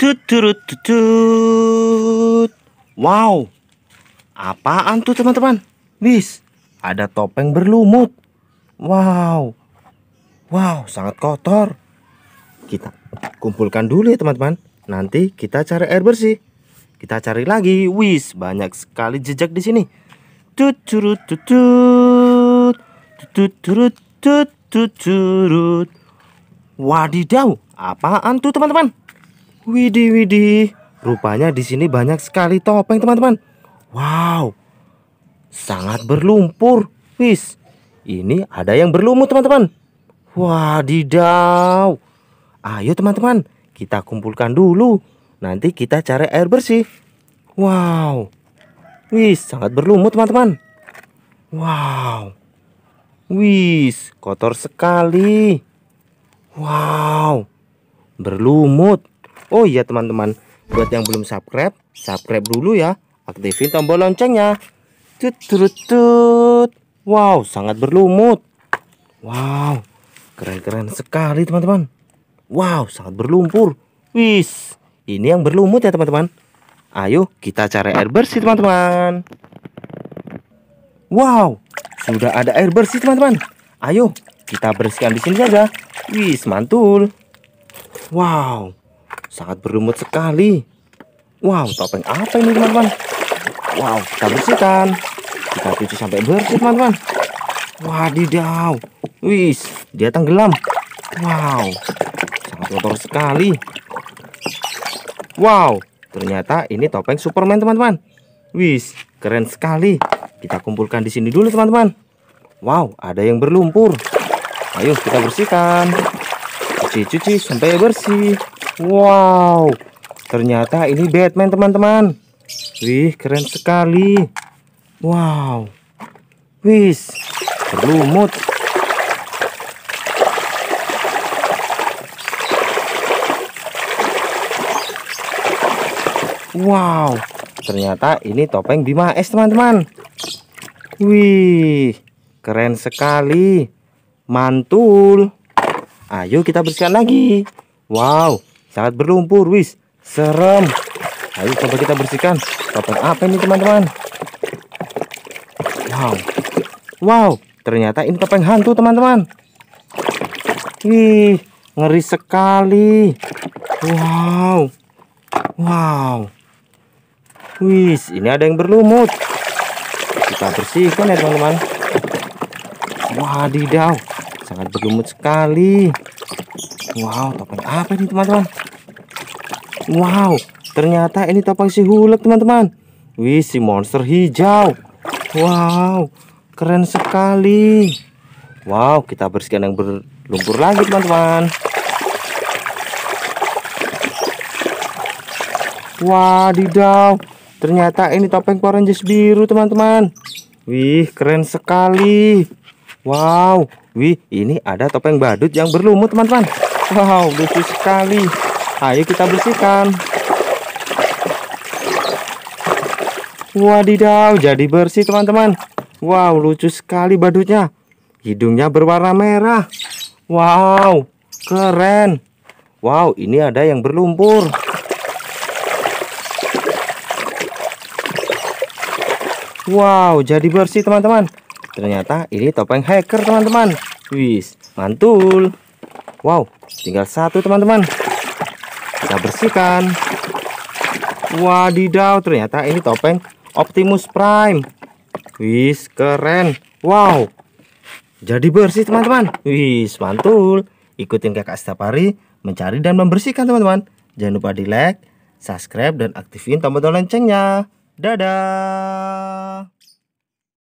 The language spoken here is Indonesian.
Tutut. Wow. Apaan tuh teman-teman? Wis, ada topeng berlumut. Wow. Wow, sangat kotor. Kita kumpulkan dulu ya teman-teman. Nanti kita cari air bersih. Kita cari lagi. Wis, banyak sekali jejak di sini. Tutut tutut. tuturut tutut. Wadidaw, apaan tuh teman-teman? Widih, widih. Rupanya di sini banyak sekali topeng, teman-teman. Wow. Sangat berlumpur. Wis. Ini ada yang berlumut, teman-teman. Wadidaw. Ayo, teman-teman. Kita kumpulkan dulu. Nanti kita cari air bersih. Wow. Wis, sangat berlumut, teman-teman. Wow. Wis, kotor sekali. Wow. Berlumut. Oh iya teman-teman, buat yang belum subscribe, subscribe dulu ya. Aktifin tombol loncengnya. Tut tut tut. Wow, sangat berlumut. Wow, keren-keren sekali teman-teman. Wow, sangat berlumpur. Wis, ini yang berlumut ya teman-teman. Ayo kita cari air bersih teman-teman. Wow, sudah ada air bersih teman-teman. Ayo kita bersihkan di sini saja. Wis, mantul. Wow, Sangat berlumut sekali. Wow, topeng apa ini teman-teman? Wow, kita bersihkan. Kita cuci sampai bersih teman-teman. Wadidaw. Wis, dia tenggelam. Wow, sangat kotor sekali. Wow, ternyata ini topeng Superman teman-teman. Wis, keren sekali. Kita kumpulkan di sini dulu teman-teman. Wow, ada yang berlumpur. Ayo kita bersihkan. Cuci-cuci sampai bersih. Wow, ternyata ini Batman teman-teman. Wih, keren sekali. Wow. Wis, berlumut. Wow, ternyata ini topeng Bima Es teman-teman. Wih, keren sekali. Mantul. Ayo kita bersihkan lagi. Wow, sangat berlumpur wis serem ayo coba kita bersihkan topeng apa ini teman-teman wow wow ternyata ini topeng hantu teman-teman wih ngeri sekali wow wow wis ini ada yang berlumut kita bersihkan ya teman-teman wadidaw sangat berlumut sekali wow topeng apa ini teman-teman Wow, ternyata ini topeng si hulek teman-teman. Wih, si monster hijau. Wow, keren sekali. Wow, kita bersihkan yang berlumpur lagi, teman-teman. Wadidaw, ternyata ini topeng Power Rangers biru, teman-teman. Wih, keren sekali. Wow, wih, ini ada topeng badut yang berlumut, teman-teman. Wow, lucu sekali. Ayo kita bersihkan. Wadidaw, jadi bersih teman-teman. Wow, lucu sekali badutnya. Hidungnya berwarna merah. Wow, keren. Wow, ini ada yang berlumpur. Wow, jadi bersih teman-teman. Ternyata ini topeng hacker teman-teman. Wis, mantul. Wow, tinggal satu teman-teman kita bersihkan wadidaw ternyata ini topeng Optimus Prime wis keren wow jadi bersih teman-teman wis mantul ikutin kakak setiap hari mencari dan membersihkan teman-teman jangan lupa di like subscribe dan aktifin tombol loncengnya dadah